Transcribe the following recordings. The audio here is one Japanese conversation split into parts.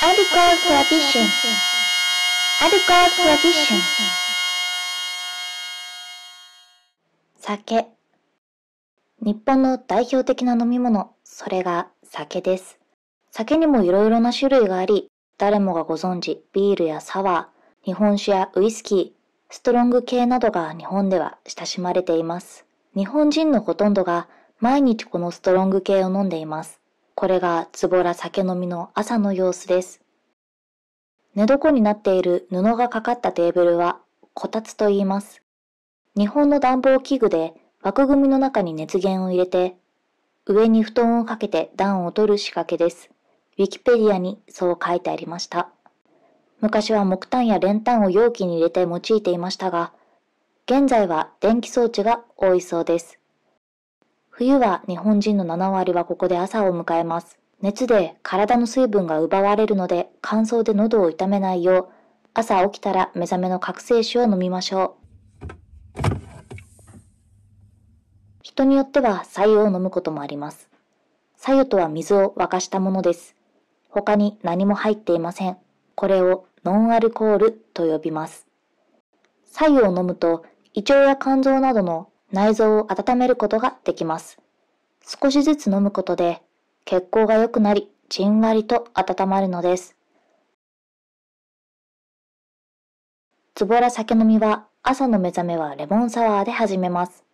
アルコールトラディション。アルコールトラディション。酒。日本の代表的な飲み物、それが酒です。酒にもいろいろな種類があり、誰もがご存知、ビールやサワー、日本酒やウイスキー、ストロング系などが日本では親しまれています。日本人のほとんどが毎日このストロング系を飲んでいます。これがつぼら酒飲みの朝の様子です。寝床になっている布がかかったテーブルは、こたつと言います。日本の暖房器具で枠組みの中に熱源を入れて、上に布団をかけて暖を取る仕掛けです。ウィキペディアにそう書いてありました。昔は木炭や練炭を容器に入れて用いていましたが、現在は電気装置が多いそうです。冬は日本人の7割はここで朝を迎えます。熱で体の水分が奪われるので乾燥で喉を痛めないよう、朝起きたら目覚めの覚醒酒を飲みましょう。人によっては白湯を飲むこともあります。白湯とは水を沸かしたものです。他に何も入っていません。これをノンアルコールと呼びます。白湯を飲むと胃腸や肝臓などの内臓を温めることができます。少しずつ飲むことで血行が良くなり、じんわりと温まるのです。つぼら酒飲みは朝の目覚めはレモンサワーで始めます。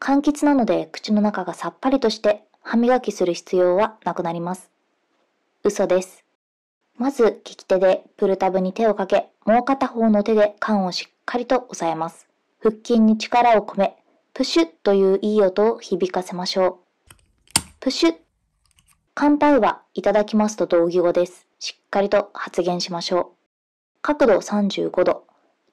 柑橘なので口の中がさっぱりとして歯磨きする必要はなくなります。嘘です。まず利き手でプルタブに手をかけ、もう片方の手で缶をしっかりと押さえます。腹筋に力を込め、プシュッといういい音を響かせましょう。プシュッ。艦隊はいただきますと同義語です。しっかりと発言しましょう。角度35度。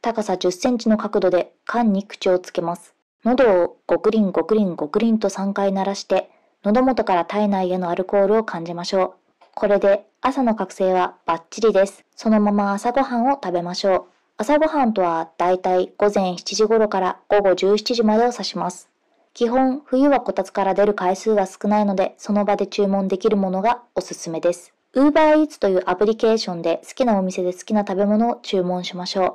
高さ10センチの角度で缶に口をつけます。喉をごくりんごくりんごくりんと3回鳴らして、喉元から体内へのアルコールを感じましょう。これで朝の覚醒はバッチリです。そのまま朝ごはんを食べましょう。朝ごはんとはだいたい午前7時頃から午後17時までを指します。基本、冬はこたつから出る回数が少ないので、その場で注文できるものがおすすめです。UberEats というアプリケーションで好きなお店で好きな食べ物を注文しましょう。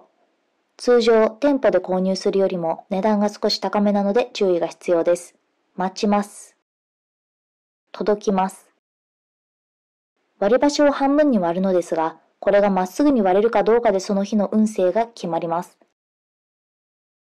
通常、店舗で購入するよりも値段が少し高めなので注意が必要です。待ちます。届きます。割り箸を半分に割るのですが、これがまっすぐに割れるかどうかでその日の運勢が決まります。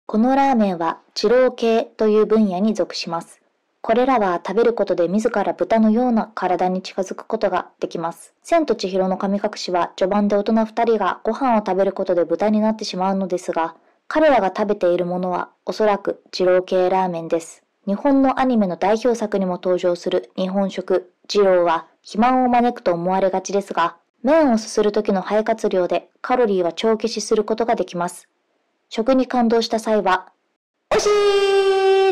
このラーメンは治療系という分野に属します。これらは食べることで自ら豚のような体に近づくことができます。千と千尋の神隠しは序盤で大人二人がご飯を食べることで豚になってしまうのですが、彼らが食べているものはおそらく二郎系ラーメンです。日本のアニメの代表作にも登場する日本食、二郎は肥満を招くと思われがちですが、麺をすする時の肺活量でカロリーは帳消しすることができます。食に感動した際は、おし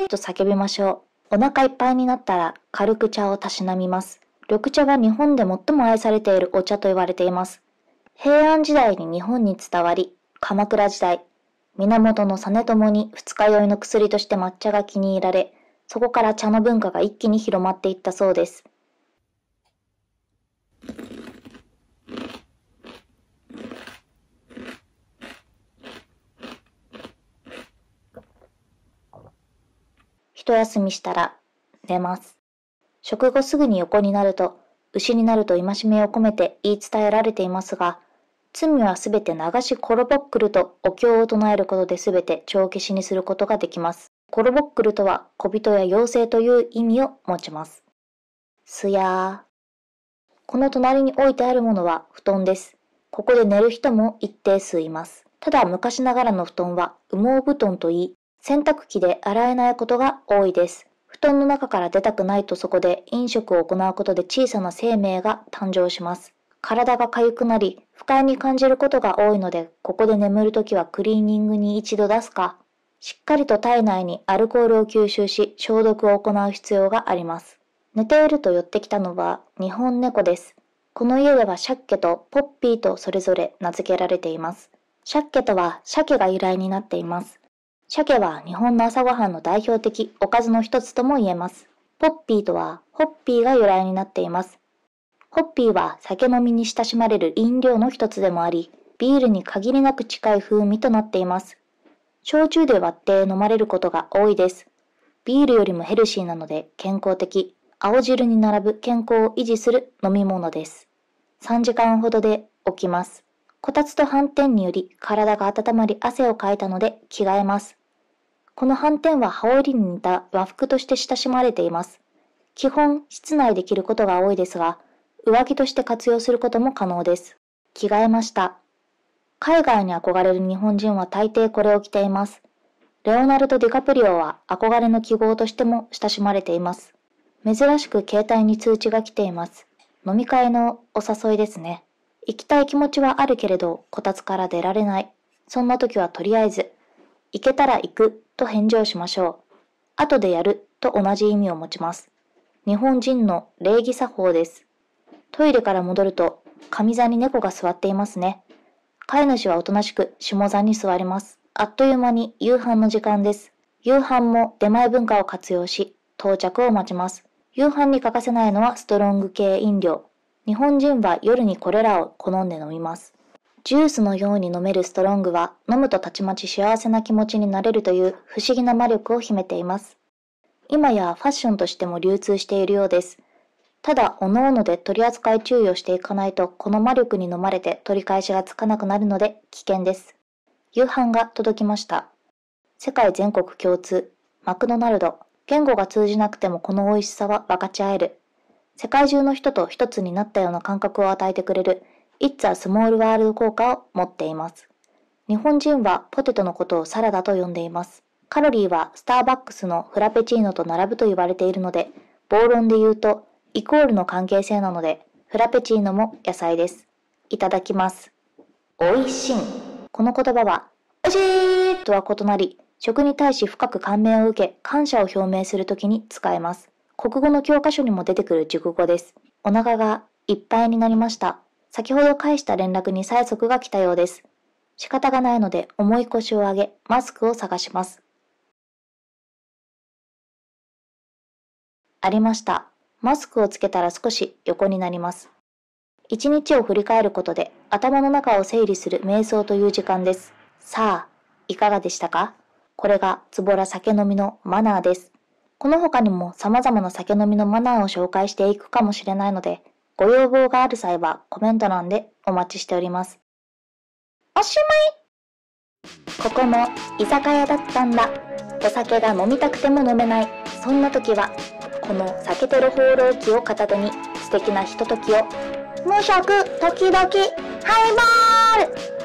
ーと叫びましょう。お腹いっぱいになったら軽く茶をたしなみます。緑茶は日本で最も愛されているお茶と言われています。平安時代に日本に伝わり、鎌倉時代、源実朝に二日酔いの薬として抹茶が気に入られ、そこから茶の文化が一気に広まっていったそうです。一休みしたら、寝ます。食後すぐに横になると、牛になると戒めを込めて言い伝えられていますが、罪はすべて流しコロボックルとお経を唱えることですべて帳消しにすることができます。コロボックルとは小人や妖精という意味を持ちます。すやー。この隣に置いてあるものは布団です。ここで寝る人も一定数います。ただ昔ながらの布団は羽毛布団といい、洗濯機で洗えないことが多いです。布団の中から出たくないとそこで飲食を行うことで小さな生命が誕生します。体が痒くなり、不快に感じることが多いので、ここで眠るときはクリーニングに一度出すか、しっかりと体内にアルコールを吸収し、消毒を行う必要があります。寝ていると寄ってきたのは日本猫です。この家ではシャッケとポッピーとそれぞれ名付けられています。シャッケとは鮭が由来になっています。鮭は日本の朝ごはんの代表的おかずの一つとも言えます。ポッピーとは、ホッピーが由来になっています。ホッピーは酒飲みに親しまれる飲料の一つでもあり、ビールに限りなく近い風味となっています。焼酎で割って飲まれることが多いです。ビールよりもヘルシーなので健康的、青汁に並ぶ健康を維持する飲み物です。3時間ほどで起きます。こたつと斑点により体が温まり汗をかいたので着替えます。この斑点は羽織に似た和服として親しまれています。基本、室内で着ることが多いですが、上着として活用することも可能です。着替えました。海外に憧れる日本人は大抵これを着ています。レオナルド・ディカプリオは憧れの記号としても親しまれています。珍しく携帯に通知が来ています。飲み会のお誘いですね。行きたい気持ちはあるけれど、こたつから出られない。そんな時はとりあえず、行けたら行くと返事をしましょう。後でやると同じ意味を持ちます。日本人の礼儀作法です。トイレから戻ると、上座に猫が座っていますね。飼い主はおとなしく下座に座ります。あっという間に夕飯の時間です。夕飯も出前文化を活用し、到着を待ちます。夕飯に欠かせないのはストロング系飲料。日本人は夜にこれらを好んで飲みます。ジュースのように飲めるストロングは、飲むとたちまち幸せな気持ちになれるという不思議な魔力を秘めています。今やファッションとしても流通しているようです。ただ、おのおので取り扱い注意をしていかないと、この魔力に飲まれて取り返しがつかなくなるので危険です。夕飯が届きました。世界全国共通、マクドナルド、言語が通じなくてもこの美味しさは分かち合える。世界中の人と一つになったような感覚を与えてくれる It's a Small World 効果を持っています。日本人はポテトのことをサラダと呼んでいます。カロリーはスターバックスのフラペチーノと並ぶと言われているので、暴論で言うとイコールの関係性なので、フラペチーノも野菜です。いただきます。おいしん。この言葉は、おしいとは異なり、食に対し深く感銘を受け、感謝を表明するときに使えます。国語の教科書にも出てくる熟語です。お腹がいっぱいになりました。先ほど返した連絡に催促が来たようです。仕方がないので重い腰を上げ、マスクを探します。ありました。マスクをつけたら少し横になります。一日を振り返ることで頭の中を整理する瞑想という時間です。さあ、いかがでしたかこれがつぼら酒飲みのマナーです。この他にも様々な酒飲みのマナーを紹介していくかもしれないので、ご要望がある際はコメント欄でお待ちしております。おしまいここも居酒屋だったんだ。お酒が飲みたくても飲めない。そんな時は、この酒とる放浪記を片手に素敵なひとときを、無職時々ハイボール